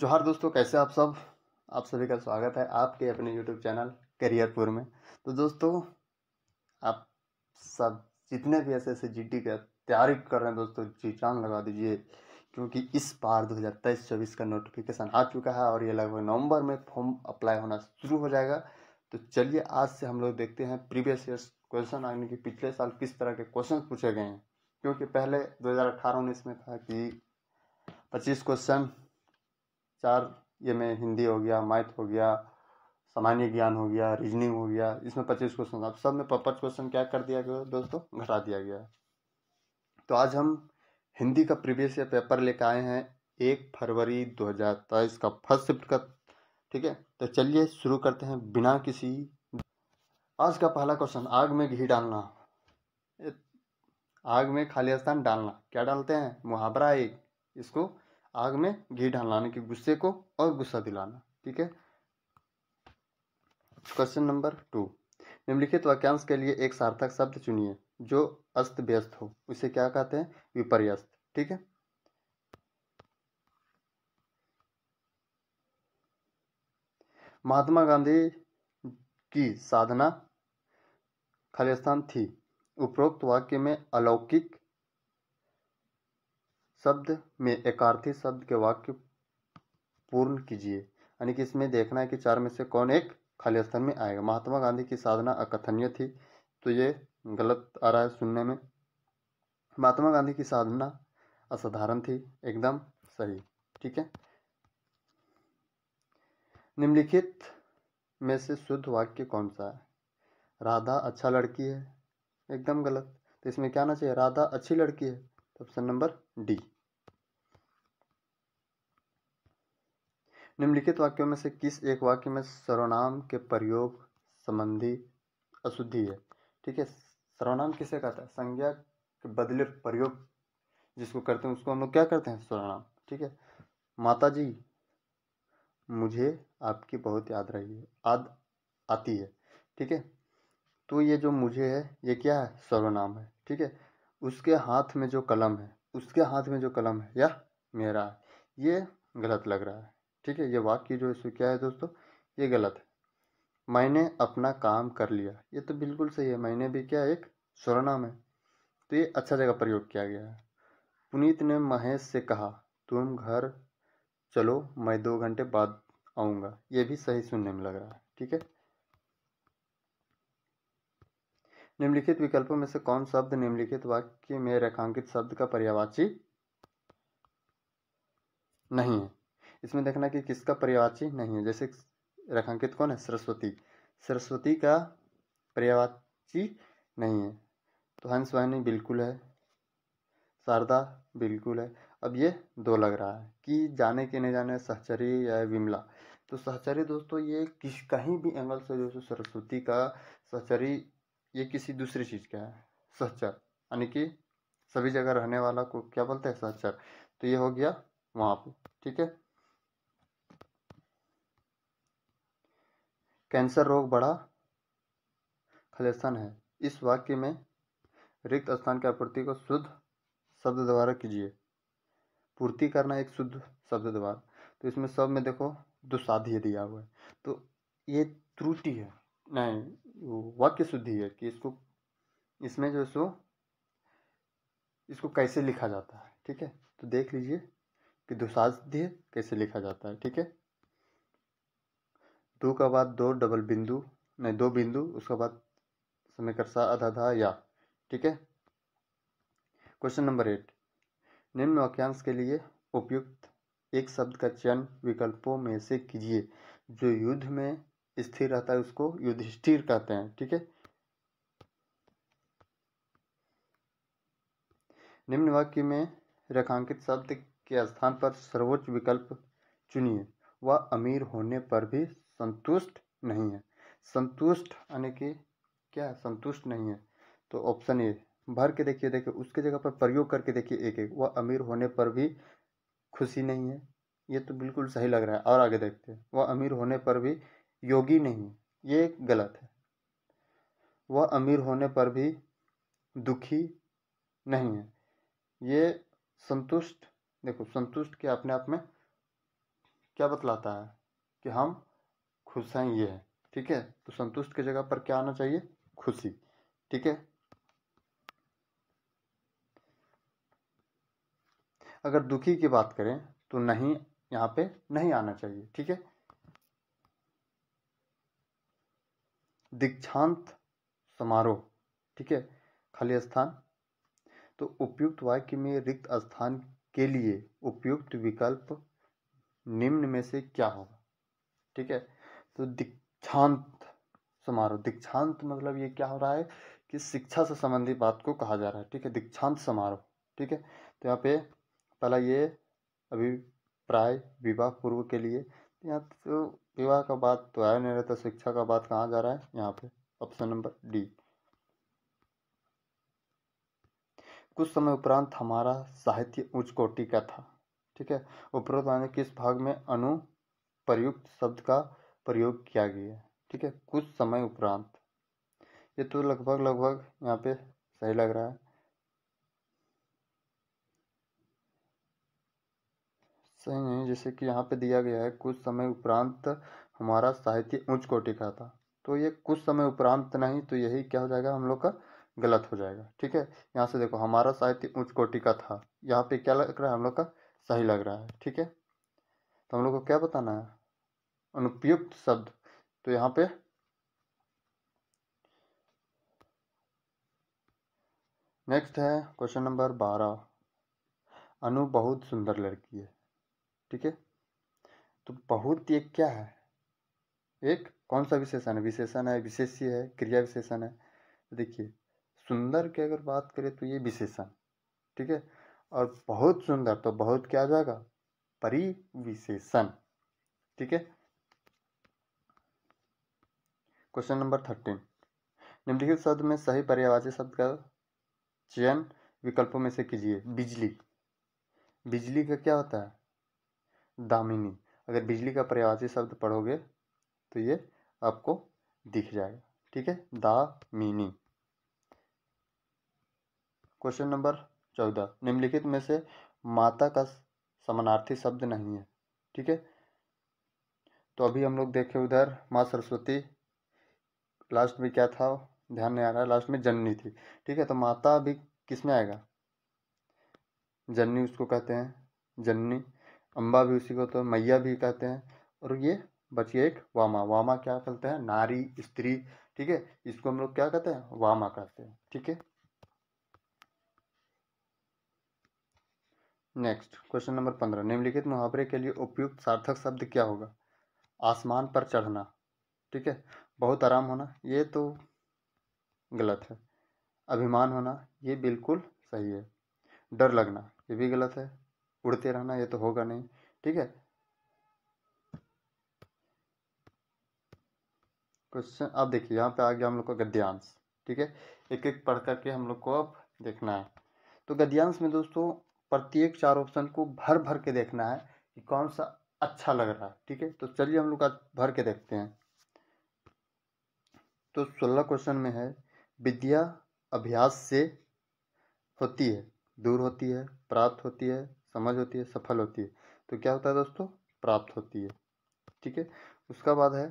जोहार दोस्तों कैसे आप सब आप सभी का स्वागत है आपके अपने यूट्यूब चैनल करियरपुर में तो दोस्तों आप सब जितने भी ऐसे ऐसे जी का तैयारी कर रहे हैं दोस्तों जी चांद लगा दीजिए क्योंकि इस बार दो हज़ार तेईस चौबीस का नोटिफिकेशन आ चुका है और ये लगभग नवंबर में फॉर्म अप्लाई होना शुरू हो जाएगा तो चलिए आज से हम लोग देखते हैं प्रीवियस ईयर क्वेश्चन यानी कि पिछले साल किस तरह के क्वेश्चन पूछे गए हैं क्योंकि पहले दो हज़ार अठारह उन्नीस में था कि पच्चीस क्वेश्चन चार ये में हिंदी हो गया मैथ हो गया सामान्य ज्ञान हो गया रीजनिंग हो गया इसमें पच्चीस क्वेश्चन अब सब में पाँच क्वेश्चन क्या कर दिया गया दोस्तों घटा दिया गया तो आज हम हिंदी का प्रीवियस ईयर पेपर लेकर आए हैं एक फरवरी तेईस का फर्स्ट शिफ्ट का ठीक है तो चलिए शुरू करते हैं बिना किसी आज का पहला क्वेश्चन आग में घी डालना आग में खालिस्तान डालना क्या डालते हैं मुहावरा एक इसको आग में घी ढालाने के गुस्से को और गुस्सा दिलाना ठीक है क्वेश्चन नंबर टू निम्नलिखित वाक्यांश के लिए एक सार्थक शब्द चुनिए जो अस्त व्यस्त हो उसे क्या कहते हैं विपर्यस्त ठीक है महात्मा गांधी की साधना खालिस्तान थी उपरोक्त वाक्य में अलौकिक शब्द में एकार्थी शब्द के वाक्य पूर्ण कीजिए यानी कि इसमें देखना है कि चार में से कौन एक खाली स्थान में आएगा महात्मा गांधी की साधना अकथनीय थी तो ये गलत आ रहा है सुनने में महात्मा गांधी की साधना असाधारण थी एकदम सही ठीक है निम्नलिखित में से शुद्ध वाक्य कौन सा है राधा अच्छा लड़की है एकदम गलत तो इसमें क्या आना चाहिए राधा अच्छी लड़की है ऑप्शन नंबर डी निम्नलिखित वाक्यों में से किस एक वाक्य में सर्वनाम के प्रयोग संबंधी अशुद्धि है ठीक है सर्वनाम किसे कहता है संज्ञा के बदले प्रयोग जिसको करते हैं उसको हम लोग क्या करते हैं सर्वनाम ठीक है माता जी मुझे आपकी बहुत याद रही है याद आती है ठीक है तो ये जो मुझे है ये क्या है सर्वनाम है ठीक है उसके हाथ में जो कलम है उसके हाथ में जो कलम है या मेरा है ये गलत लग रहा है ठीक है ये वाक्य जो इसमें क्या है दोस्तों ये गलत है मैंने अपना काम कर लिया ये तो बिल्कुल सही है मैंने भी क्या एक स्वरनाम है तो ये अच्छा जगह प्रयोग किया गया है पुनीत ने महेश से कहा तुम घर चलो मैं दो घंटे बाद आऊँगा ये भी सही सुनने में लग रहा है ठीक है निम्नलिखित विकल्पों में से कौन शब्द निम्नलिखित वाक्य में रेखांकित शब्द का पर्यावाची नहीं है इसमें देखना कि किसका पर्यायवाची नहीं है जैसे रेखांकित कौन है सरस्वती सरस्वती का पर्यायवाची नहीं है तो हंस वाहिनी बिल्कुल है शारदा बिल्कुल है अब ये दो लग रहा है कि जाने के नहीं जाने सहचरी या विमला तो सहचरी दोस्तों ये किस कहीं भी एंगल से जो सरस्वती का सहचरी ये किसी दूसरी चीज़ का है सहचर यानी कि सभी जगह रहने वाला को क्या बोलते हैं सहचर तो ये हो गया वहाँ पे ठीक है कैंसर रोग बड़ा खलेसन है इस वाक्य में रिक्त स्थान की आपूर्ति को शुद्ध शब्द द्वारा कीजिए पूर्ति करना एक शुद्ध शब्द द्वारा तो इसमें सब में देखो दुसाध्य दिया हुआ है तो ये त्रुटि है नहीं वाक्य शुद्धि है कि इसको इसमें जो सो इसको कैसे लिखा जाता है ठीक है तो देख लीजिए कि दुसाध्य कैसे लिखा जाता है ठीक है टू का बाद दो डबल बिंदु नहीं दो बिंदु उसके बाद समय कर सा आधा आधा या ठीक है क्वेश्चन नंबर एट निम्न वाक्यांश के लिए उपयुक्त एक शब्द का चयन विकल्पों में से कीजिए जो युद्ध में स्थिर रहता है उसको युधिष्ठिर कहते हैं ठीक है निम्न वाक्य में रेखांकित शब्द के स्थान पर सर्वोच्च विकल्प चुनिए वह अमीर होने पर भी संतुष्ट नहीं है संतुष्ट यानी कि क्या संतुष्ट नहीं है तो ऑप्शन ए भर के देखिए देखिए उसके जगह पर प्रयोग करके देखिए एक एक वह अमीर होने पर भी खुशी नहीं है ये तो बिल्कुल सही लग रहा है और आगे देखते हैं वह अमीर होने पर भी योगी नहीं है ये गलत है वह अमीर होने पर भी दुखी नहीं है ये संतुष्ट देखो संतुष्ट के अपने आप में क्या बतलाता है कि हम खुशाएं ये है ठीक है तो संतुष्ट की जगह पर क्या आना चाहिए खुशी ठीक है अगर दुखी की बात करें तो नहीं यहाँ पे नहीं आना चाहिए ठीक है दीक्षांत समारोह ठीक है खाली स्थान तो उपयुक्त वाक्य में रिक्त स्थान के लिए उपयुक्त विकल्प निम्न में से क्या होगा ठीक है तो दीक्षांत समारोह दीक्षांत मतलब ये क्या हो रहा है कि शिक्षा से संबंधित बात को कहा जा रहा है ठीक है दीक्षांत समारोह ठीक है तो यहाँ पे पहला ये अभी प्राय विवाह पूर्व के लिए यहाँ तो विवाह का बात तो आया नहीं रहता शिक्षा का बात कहाँ जा रहा है यहाँ पे ऑप्शन नंबर डी कुछ समय उपरांत हमारा साहित्य उच्च कोटि का था ठीक है उपरोक्त मैंने किस भाग में अनुप्रयुक्त शब्द का प्रयोग किया गया ठीक है कुछ समय उपरांत ये तो लगभग लगभग यहाँ पे सही लग रहा है सही नहीं जैसे कि यहाँ पे दिया गया है कुछ समय उपरांत हमारा साहित्य उच्च कोटि का था तो ये कुछ समय उपरांत नहीं तो यही क्या हो जाएगा हम लोग का गलत हो जाएगा ठीक है यहाँ से देखो हमारा साहित्य उच्च कोटि का था यहाँ पे क्या लग रहा है हम लोग का सही लग रहा है ठीक है तो हम लोग को क्या बताना है अनुपयुक्त शब्द तो यहाँ पे नेक्स्ट है क्वेश्चन नंबर बारह अनु बहुत सुंदर लड़की है ठीक है तो बहुत ये क्या है एक कौन सा विशेषण है विशेषण है विशेष्य है क्रिया विशेषण है तो देखिए सुंदर की अगर बात करें तो ये विशेषण ठीक है और बहुत सुंदर तो बहुत क्या आ जाएगा परिविशेषण ठीक है क्वेश्चन नंबर थर्टीन निम्नलिखित शब्द में सही पर्यावाची शब्द का चयन विकल्पों में से कीजिए बिजली बिजली का क्या होता है दामिनी अगर बिजली का पर्यावाची शब्द पढ़ोगे तो ये आपको दिख जाएगा ठीक है दामिनी क्वेश्चन नंबर चौदह निम्नलिखित में से माता का समानार्थी शब्द नहीं है ठीक है तो अभी हम लोग देखे उधर माँ सरस्वती लास्ट में क्या था ध्यान नहीं आ रहा है लास्ट में जननी थी ठीक है तो माता भी किस में आएगा जननी उसको कहते हैं जननी अम्बा भी उसी को तो मैया भी कहते हैं और ये बची एक वामा वामा क्या कहते हैं नारी स्त्री ठीक है इसको हम लोग क्या कहते हैं वामा कहते हैं ठीक है नेक्स्ट क्वेश्चन नंबर पंद्रह निम्नलिखित मुहावरे के लिए उपयुक्त सार्थक शब्द क्या होगा आसमान पर चढ़ना ठीक है बहुत आराम होना ये तो गलत है अभिमान होना ये बिल्कुल सही है डर लगना ये भी गलत है उड़ते रहना ये तो होगा नहीं ठीक है क्वेश्चन अब देखिए यहाँ पे आ गया हम लोग का गद्यांश ठीक है एक एक पढ़ करके हम लोग को अब देखना है तो गद्यांश में दोस्तों प्रत्येक चार ऑप्शन को भर भर के देखना है कि कौन सा अच्छा लग रहा है ठीक है तो चलिए हम लोग आज भर के देखते हैं तो सोलह क्वेश्चन में है विद्या अभ्यास से होती है दूर होती है प्राप्त होती है समझ होती है सफल होती है तो क्या होता है दोस्तों प्राप्त होती है ठीक है उसका बाद है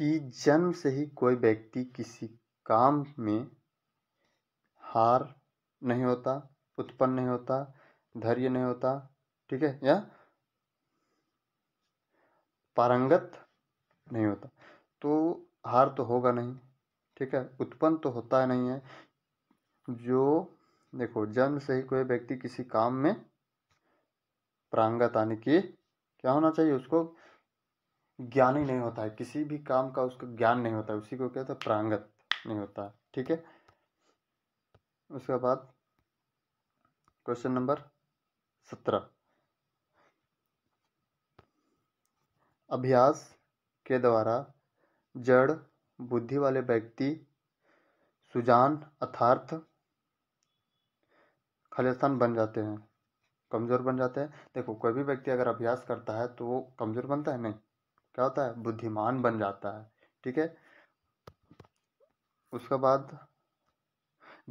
कि जन्म से ही कोई व्यक्ति किसी काम में हार नहीं होता उत्पन्न नहीं होता धैर्य नहीं होता ठीक है या पारंगत नहीं होता तो हार तो होगा नहीं ठीक है उत्पन्न तो होता नहीं है जो देखो जन्म से ही कोई व्यक्ति किसी काम में प्रांगत आने की क्या होना चाहिए उसको ज्ञान ही नहीं होता है किसी भी काम का उसको ज्ञान नहीं होता है उसी को कहते हैं प्रांगत नहीं होता है ठीक है उसके बाद क्वेश्चन नंबर सत्रह अभ्यास के द्वारा जड़ बुद्धि वाले व्यक्ति सुजान अर्थार्थ खलेस्थान बन जाते हैं कमज़ोर बन जाते हैं देखो कोई भी व्यक्ति अगर अभ्यास करता है तो वो कमज़ोर बनता है नहीं क्या होता है बुद्धिमान बन जाता है ठीक है उसके बाद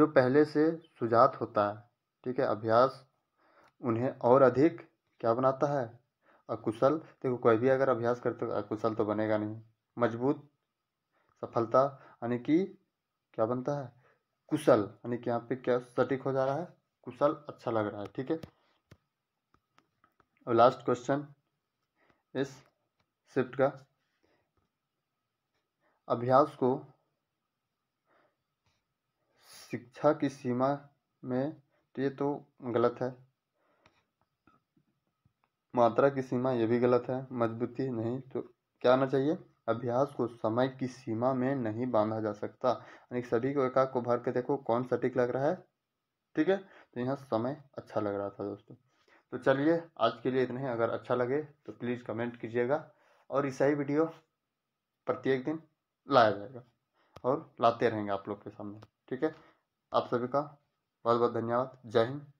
जो पहले से सुजात होता है ठीक है अभ्यास उन्हें और अधिक क्या बनाता है अकुशल देखो कोई भी अगर अभ्यास करते तो अकुशल तो बनेगा नहीं मजबूत सफलता यानी कि क्या बनता है कुशल यानी कि यहाँ पे क्या सटीक हो जा रहा है कुशल अच्छा लग रहा है ठीक है और लास्ट क्वेश्चन इस शिफ्ट का अभ्यास को शिक्षा की सीमा में तो ये तो गलत है मात्रा की सीमा यह भी गलत है मजबूती नहीं तो क्या आना चाहिए अभ्यास को समय की सीमा में नहीं बांधा जा सकता यानी सभी को एकाक को भर के देखो कौन सटीक लग रहा है ठीक है तो यहाँ समय अच्छा लग रहा था दोस्तों तो चलिए आज के लिए इतने अगर अच्छा लगे तो प्लीज़ कमेंट कीजिएगा और ऐसा ही वीडियो प्रत्येक दिन लाया जाएगा और लाते रहेंगे आप लोग के सामने ठीक है आप सभी का बहुत बहुत धन्यवाद जय हिंद